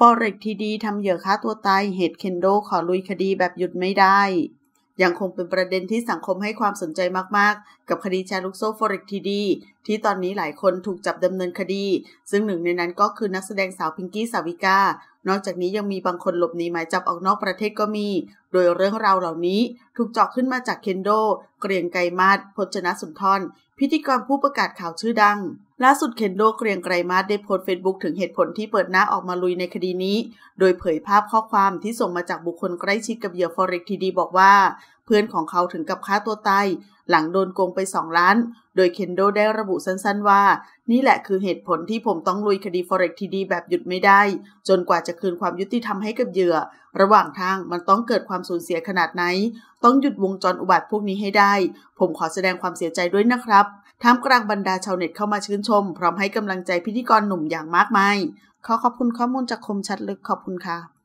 ฟอเร็กทีดีทำเหยื่อฆ่าตัวตาย เหตุเคนโดขอลุยคดีแบบหยุดไม่ได้ ยังคงเป็นประเด็นที่สังคมให้ความสนใจมากๆ กับคดีแชร์ลูกโซ่ฟอเร็กทีดี ที่ตอนนี้หลายคนถูกจับดำเนินคดี ซึ่งหนึ่งในนั้นก็คือนักแสดงสาวพิงกี้สาวิกา นอกจากนี้ยังมีบางคนหลบหนีหมายจับออกนอกประเทศก็มี โดยเรื่องราวเหล่านี้ถูกเจาะขึ้นมาจากเคนโด เกรียงไกรมาศพจนสุนทรพิธีกรผู้ประกาศข่าวชื่อดังล่าสุดเคนโดเกรียงไกรมาส ได้โพสต์เฟซบุ๊กถึงเหตุผลที่เปิดหน้าออกมาลุยในคดีนี้ โดยเผยภาพข้อความที่ส่งมาจากบุคคลใกล้ชิดกับเหยื่อฟอเร็กทีดีบอกว่าเพื่อนของเขาถึงกับฆ่าตัวตายหลังโดนโกงไป 2 ล้าน โดยเคนโดได้ระบุสั้นๆว่า นี่แหละคือเหตุผลที่ผมต้องลุยคดี Forex ทีดีแบบหยุดไม่ได้ จนกว่าจะคืนความยุติธรรมให้กับเหยื่อ ระหว่างทางมันต้องเกิดความสูญเสียขนาดไหน ต้องหยุดวงจรอุบัติพวกนี้ให้ได้ ผมขอแสดงความเสียใจด้วยนะครับท่ามกลางบรรดาชาวเน็ตเข้ามาชื่นชม พร้อมให้กำลังใจพิธีกรหนุ่มอย่างมากมาย ขอขอบคุณข้อมูลจากคมชัดลึกขอบคุณค่ะ